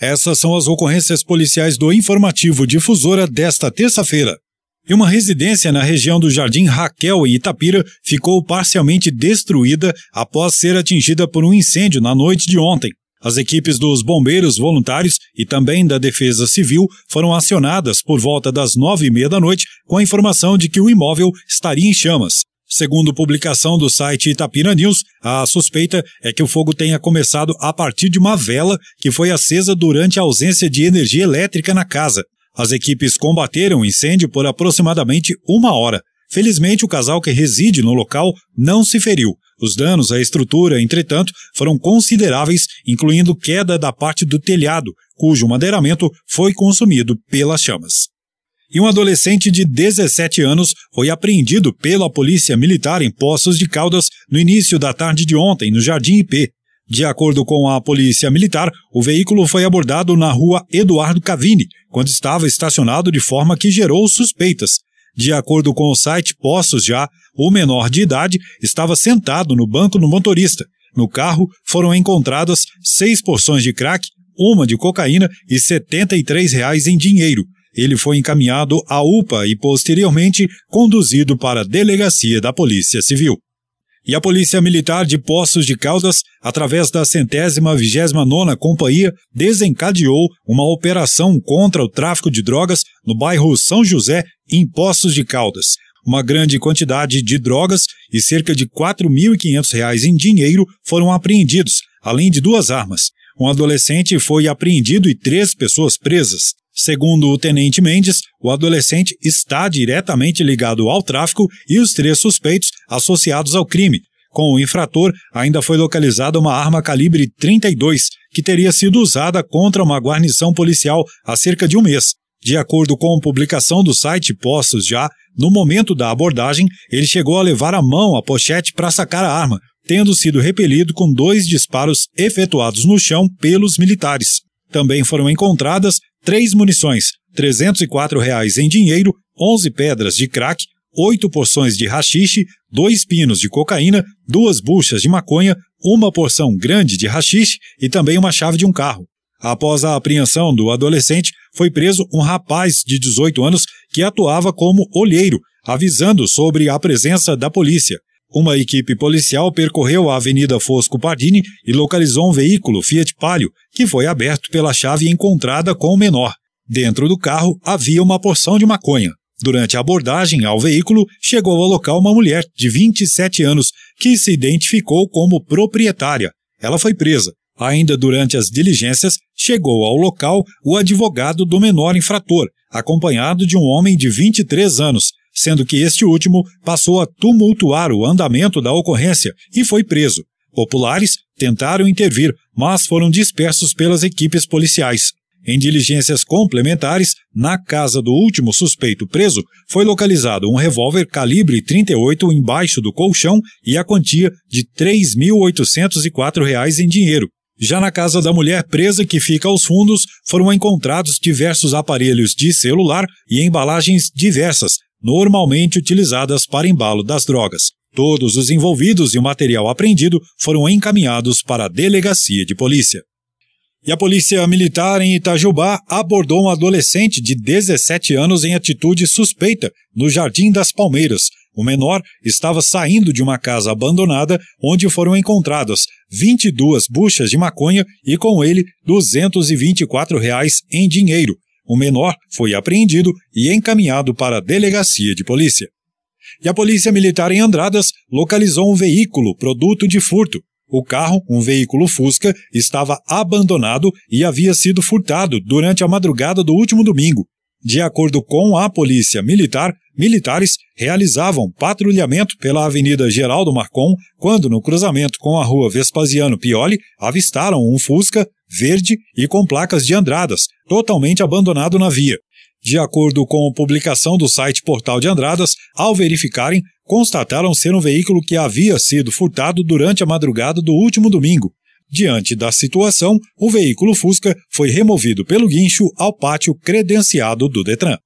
Essas são as ocorrências policiais do informativo Difusora desta terça-feira. E uma residência na região do Jardim Raquel, em Itapira, ficou parcialmente destruída após ser atingida por um incêndio na noite de ontem. As equipes dos bombeiros voluntários e também da Defesa Civil foram acionadas por volta das nove e meia da noite com a informação de que o imóvel estaria em chamas. Segundo publicação do site Itapira News, a suspeita é que o fogo tenha começado a partir de uma vela que foi acesa durante a ausência de energia elétrica na casa. As equipes combateram o incêndio por aproximadamente uma hora. Felizmente, o casal que reside no local não se feriu. Os danos à estrutura, entretanto, foram consideráveis, incluindo queda da parte do telhado, cujo madeiramento foi consumido pelas chamas e um adolescente de 17 anos foi apreendido pela Polícia Militar em Poços de Caldas no início da tarde de ontem, no Jardim IP. De acordo com a Polícia Militar, o veículo foi abordado na rua Eduardo Cavini, quando estava estacionado de forma que gerou suspeitas. De acordo com o site Poços Já, o menor de idade estava sentado no banco do motorista. No carro foram encontradas seis porções de crack, uma de cocaína e R$ 73 em dinheiro ele foi encaminhado à UPA e posteriormente conduzido para a delegacia da Polícia Civil. E a Polícia Militar de Poços de Caldas, através da centésima vigésima nona companhia, desencadeou uma operação contra o tráfico de drogas no bairro São José, em Poços de Caldas. Uma grande quantidade de drogas e cerca de R$ 4.500 em dinheiro foram apreendidos, além de duas armas. Um adolescente foi apreendido e três pessoas presas. Segundo o tenente Mendes, o adolescente está diretamente ligado ao tráfico e os três suspeitos associados ao crime. Com o infrator, ainda foi localizada uma arma calibre 32, que teria sido usada contra uma guarnição policial há cerca de um mês. De acordo com publicação do site Postos Já, no momento da abordagem, ele chegou a levar a mão à pochete para sacar a arma, tendo sido repelido com dois disparos efetuados no chão pelos militares. Também foram encontradas três munições, 304 reais em dinheiro, 11 pedras de crack, 8 porções de rachixe, 2 pinos de cocaína, 2 buchas de maconha, uma porção grande de rachixe e também uma chave de um carro. Após a apreensão do adolescente, foi preso um rapaz de 18 anos que atuava como olheiro, avisando sobre a presença da polícia. Uma equipe policial percorreu a Avenida Fosco Pardini e localizou um veículo Fiat Palio que foi aberto pela chave encontrada com o menor. Dentro do carro havia uma porção de maconha. Durante a abordagem ao veículo, chegou ao local uma mulher de 27 anos que se identificou como proprietária. Ela foi presa. Ainda durante as diligências, chegou ao local o advogado do menor infrator, acompanhado de um homem de 23 anos, sendo que este último passou a tumultuar o andamento da ocorrência e foi preso. Populares tentaram intervir, mas foram dispersos pelas equipes policiais. Em diligências complementares, na casa do último suspeito preso, foi localizado um revólver calibre 38 embaixo do colchão e a quantia de R$ 3.804 em dinheiro. Já na casa da mulher presa que fica aos fundos, foram encontrados diversos aparelhos de celular e embalagens diversas, normalmente utilizadas para embalo das drogas. Todos os envolvidos e o material apreendido foram encaminhados para a delegacia de polícia. E a polícia militar em Itajubá abordou um adolescente de 17 anos em atitude suspeita no Jardim das Palmeiras. O menor estava saindo de uma casa abandonada onde foram encontradas 22 buchas de maconha e com ele 224 reais em dinheiro. O menor foi apreendido e encaminhado para a delegacia de polícia e a Polícia Militar em Andradas localizou um veículo produto de furto. O carro, um veículo Fusca, estava abandonado e havia sido furtado durante a madrugada do último domingo. De acordo com a Polícia Militar, militares realizavam patrulhamento pela Avenida Geraldo Marcon quando, no cruzamento com a Rua Vespasiano Pioli, avistaram um Fusca verde e com placas de Andradas, totalmente abandonado na via. De acordo com publicação do site Portal de Andradas, ao verificarem, constataram ser um veículo que havia sido furtado durante a madrugada do último domingo. Diante da situação, o veículo Fusca foi removido pelo guincho ao pátio credenciado do Detran.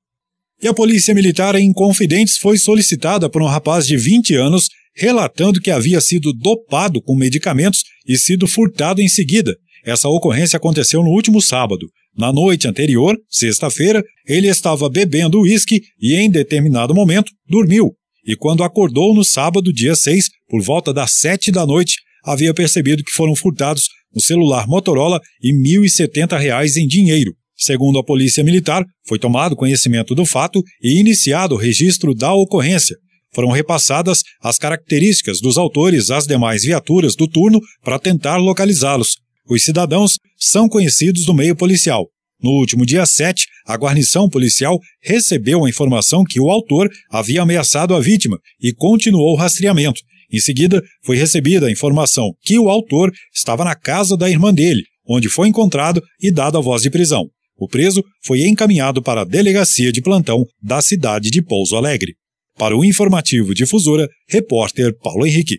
E a Polícia Militar em Confidentes foi solicitada por um rapaz de 20 anos relatando que havia sido dopado com medicamentos e sido furtado em seguida. Essa ocorrência aconteceu no último sábado. Na noite anterior, sexta-feira, ele estava bebendo uísque e, em determinado momento, dormiu. E quando acordou no sábado, dia 6, por volta das 7 da noite, havia percebido que foram furtados um celular Motorola e R$ 1.070 em dinheiro. Segundo a Polícia Militar, foi tomado conhecimento do fato e iniciado o registro da ocorrência. Foram repassadas as características dos autores às demais viaturas do turno para tentar localizá-los. Os cidadãos são conhecidos do meio policial. No último dia 7, a guarnição policial recebeu a informação que o autor havia ameaçado a vítima e continuou o rastreamento. Em seguida, foi recebida a informação que o autor estava na casa da irmã dele, onde foi encontrado e dado a voz de prisão. O preso foi encaminhado para a delegacia de plantão da cidade de Pouso Alegre. Para o informativo Difusora, repórter Paulo Henrique.